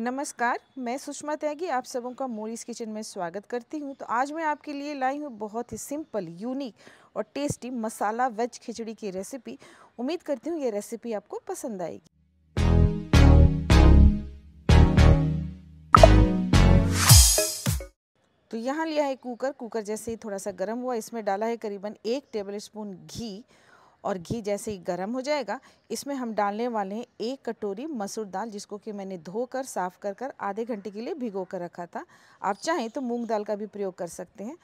नमस्कार मैं सुषमा त्यागी आप सबों का मोरीज किचन में स्वागत करती हूं तो आज मैं आपके लिए लाई हूं बहुत ही सिंपल यूनिक और टेस्टी मसाला वेज खिचड़ी की रेसिपी उम्मीद करती हूं ये रेसिपी आपको पसंद आएगी तो यहाँ लिया है कुकर कुकर जैसे ही थोड़ा सा गर्म हुआ इसमें डाला है करीबन एक टेबल स्पून घी और घी जैसे ही गर्म हो जाएगा इसमें हम डालने वाले हैं एक कटोरी मसूर दाल जिसको कि मैंने धोकर साफ़ कर कर आधे घंटे के लिए भिगो कर रखा था आप चाहें तो मूंग दाल का भी प्रयोग कर सकते हैं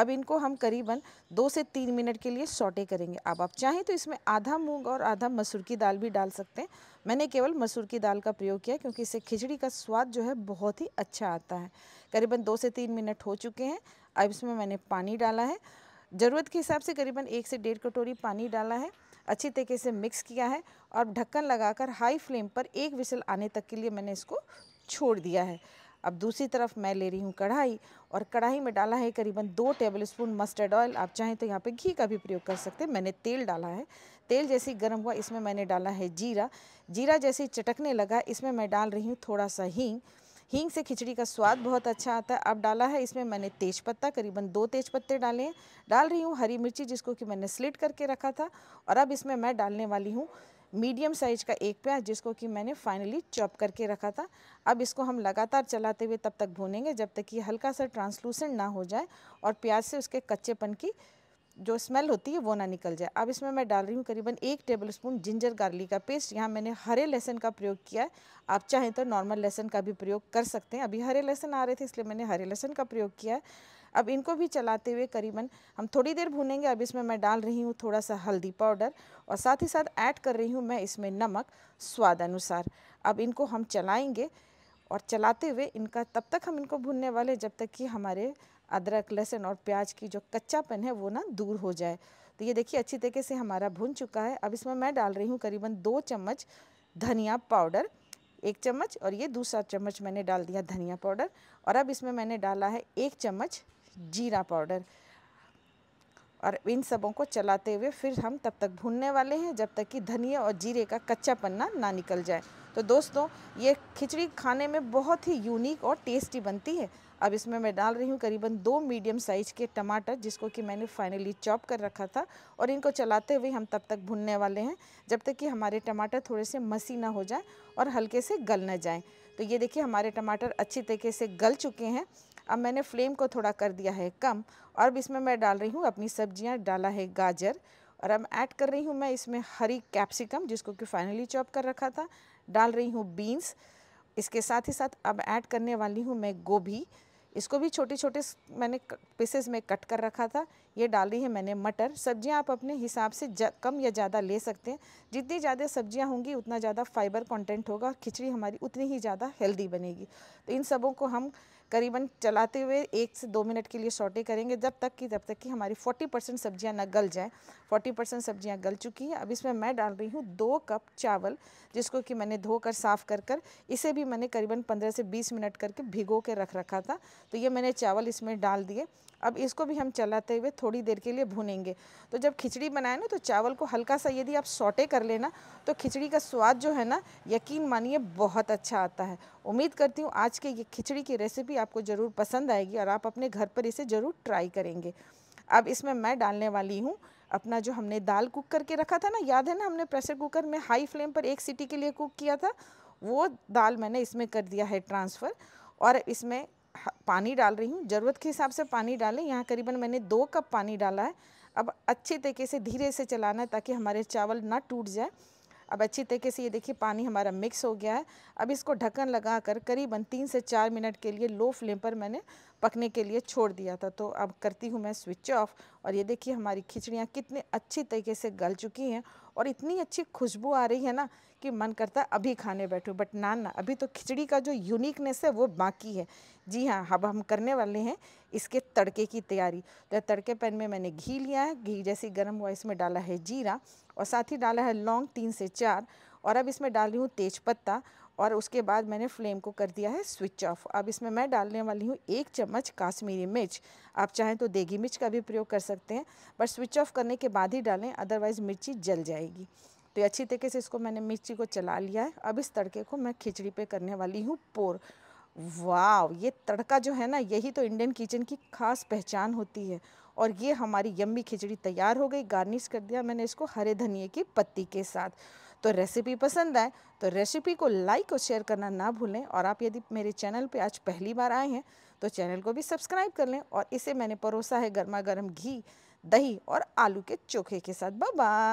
अब इनको हम करीबन दो से तीन मिनट के लिए सौटे करेंगे अब आप चाहें तो इसमें आधा मूंग और आधा मसूर की दाल भी डाल सकते हैं मैंने केवल मसूर की दाल का प्रयोग किया क्योंकि इससे खिचड़ी का स्वाद जो है बहुत ही अच्छा आता है करीबन दो से तीन मिनट हो चुके हैं अब इसमें मैंने पानी डाला है ज़रूरत के हिसाब से करीबन एक से डेढ़ कटोरी पानी डाला है अच्छी तरीके से मिक्स किया है और ढक्कन लगाकर हाई फ्लेम पर एक विसल आने तक के लिए मैंने इसको छोड़ दिया है अब दूसरी तरफ मैं ले रही हूँ कढ़ाई और कढ़ाई में डाला है करीबन दो टेबल स्पून मस्टर्ड ऑयल आप चाहें तो यहाँ पे घी का भी प्रयोग कर सकते हैं मैंने तेल डाला है तेल जैसे ही गर्म हुआ इसमें मैंने डाला है जीरा जीरा जैसे ही चटकने लगा इसमें मैं डाल रही हूँ थोड़ा सा हींग हींग से खिचड़ी का स्वाद बहुत अच्छा आता है अब डाला है इसमें मैंने तेज पत्ता करीबन दो तेज पत्ते डाले हैं डाल रही हूँ हरी मिर्ची जिसको कि मैंने स्लिट करके रखा था और अब इसमें मैं डालने वाली हूँ मीडियम साइज का एक प्याज जिसको कि मैंने फाइनली चॉप करके रखा था अब इसको हम लगातार चलाते हुए तब तक भूनेंगे जब तक कि हल्का सा ट्रांसलूसेंट ना हो जाए और प्याज से उसके कच्चेपन की जो स्मेल होती है वो ना निकल जाए अब इसमें मैं डाल रही हूँ करीबन एक टेबल स्पून जिंजर गार्लिक का पेस्ट यहाँ मैंने हरे लहसन का प्रयोग किया है आप चाहें तो नॉर्मल लहसन का भी प्रयोग कर सकते हैं अभी हरे लहसन आ रहे थे इसलिए मैंने हरे लहसन का प्रयोग किया है अब इनको भी चलाते हुए करीबन हम थोड़ी देर भूनेंगे अब इसमें मैं डाल रही हूँ थोड़ा सा हल्दी पाउडर और साथ ही साथ ऐड कर रही हूँ मैं इसमें नमक स्वाद अनुसार अब इनको हम चलाएँगे और चलाते हुए इनका तब तक हम इनको भूनने वाले जब तक कि हमारे अदरक लहसुन और प्याज की जो कच्चापन है वो ना दूर हो जाए तो ये देखिए अच्छी तरीके से हमारा भुन चुका है अब इसमें मैं डाल रही हूँ करीबन दो चम्मच धनिया पाउडर एक चम्मच और ये दूसरा चम्मच मैंने डाल दिया धनिया पाउडर और अब इसमें मैंने डाला है एक चम्मच जीरा पाउडर और इन सबों को चलाते हुए फिर हम तब तक भूनने वाले हैं जब तक कि धनिया और जीरे का कच्चा पन्ना ना निकल जाए तो दोस्तों ये खिचड़ी खाने में बहुत ही यूनिक और टेस्टी बनती है अब इसमें मैं डाल रही हूँ करीबन दो मीडियम साइज़ के टमाटर जिसको कि मैंने फाइनली चॉप कर रखा था और इनको चलाते हुए हम तब तक भुनने वाले हैं जब तक कि हमारे टमाटर थोड़े से मसी ना हो जाए और हल्के से गल ना जाएँ तो ये देखिए हमारे टमाटर अच्छी तरीके से गल चुके हैं अब मैंने फ्लेम को थोड़ा कर दिया है कम और अब इसमें मैं डाल रही हूँ अपनी सब्जियाँ डाला है गाजर और अब ऐड कर रही हूँ मैं इसमें हरी कैप्सिकम जिसको कि फाइनली चॉप कर रखा था डाल रही हूँ बीन्स इसके साथ ही साथ अब ऐड करने वाली हूँ मैं गोभी इसको भी छोटे छोटे मैंने पीसेस में कट कर रखा था ये डाल रही है मैंने मटर सब्जियां आप अपने हिसाब से कम या ज़्यादा ले सकते हैं जितनी ज़्यादा सब्जियां होंगी उतना ज़्यादा फाइबर कंटेंट होगा और खिचड़ी हमारी उतनी ही ज़्यादा हेल्दी बनेगी तो इन सबों को हम करीबन चलाते हुए एक से दो मिनट के लिए सॉटे करेंगे जब तक कि जब तक कि हमारी 40 परसेंट सब्जियाँ न गल जाएँ 40 परसेंट सब्जियाँ गल चुकी हैं अब इसमें मैं डाल रही हूँ दो कप चावल जिसको कि मैंने धोकर साफ़ कर कर इसे भी मैंने करीबन पंद्रह से बीस मिनट करके भिगो के रख रखा था तो ये मैंने चावल इसमें डाल दिए अब इसको भी हम चलाते हुए थोड़ी देर के लिए भुनेंगे तो जब खिचड़ी बनाए ना तो चावल को हल्का सा यदि आप सॉटे कर लेना तो खिचड़ी का स्वाद जो है ना यकीन मानिए बहुत अच्छा आता है उम्मीद करती हूँ आज के ये खिचड़ी की रेसिपी आपको ज़रूर पसंद आएगी और आप अपने घर पर इसे ज़रूर ट्राई करेंगे अब इसमें मैं डालने वाली हूँ अपना जो हमने दाल कुक करके रखा था ना याद है ना हमने प्रेशर कुकर में हाई फ्लेम पर एक सीटी के लिए कुक किया था वो दाल मैंने इसमें कर दिया है ट्रांसफ़र और इसमें पानी डाल रही हूँ ज़रूरत के हिसाब से पानी डालें यहाँ करीबन मैंने दो कप पानी डाला है अब अच्छे तरीके से धीरे से चलाना है ताकि हमारे चावल ना टूट जाए अब अच्छी तरीके से ये देखिए पानी हमारा मिक्स हो गया है अब इसको ढक्कन लगा कर करीबन तीन से चार मिनट के लिए लो फ्लेम पर मैंने पकने के लिए छोड़ दिया था तो अब करती हूँ मैं स्विच ऑफ और ये देखिए हमारी खिचड़ियाँ कितने अच्छी तरीके से गल चुकी हैं और इतनी अच्छी खुशबू आ रही है ना कि मन करता अभी खाने बैठूँ बट ना ना अभी तो खिचड़ी का जो यूनिकनेस है वो बाकी है जी हाँ अब हम करने वाले हैं इसके तड़के की तैयारी तो तड़के पैन में मैंने घी लिया है घी जैसे गर्म हुआ इसमें डाला है जीरा और साथ ही डाला है लौंग तीन से चार और अब इसमें डाल रही हूँ तेज पत्ता और उसके बाद मैंने फ्लेम को कर दिया है स्विच ऑफ अब इसमें मैं डालने वाली हूँ एक चम्मच काश्मीरी मिर्च आप चाहें तो देगी मिर्च का भी प्रयोग कर सकते हैं बट स्विच ऑफ करने के बाद ही डालें अदरवाइज़ मिर्ची जल जाएगी तो अच्छी तरीके से इसको मैंने मिर्ची को चला लिया है अब इस तड़के को मैं खिचड़ी पे करने वाली हूँ पोर वाह ये तड़का जो है ना यही तो इंडियन किचन की खास पहचान होती है और ये हमारी यम्मी खिचड़ी तैयार हो गई गार्निश कर दिया मैंने इसको हरे धनिए की पत्ती के साथ तो रेसिपी पसंद आए तो रेसिपी को लाइक और शेयर करना ना भूलें और आप यदि मेरे चैनल पे आज पहली बार आए हैं तो चैनल को भी सब्सक्राइब कर लें और इसे मैंने परोसा है गर्मा गर्म घी दही और आलू के चोखे के साथ बाय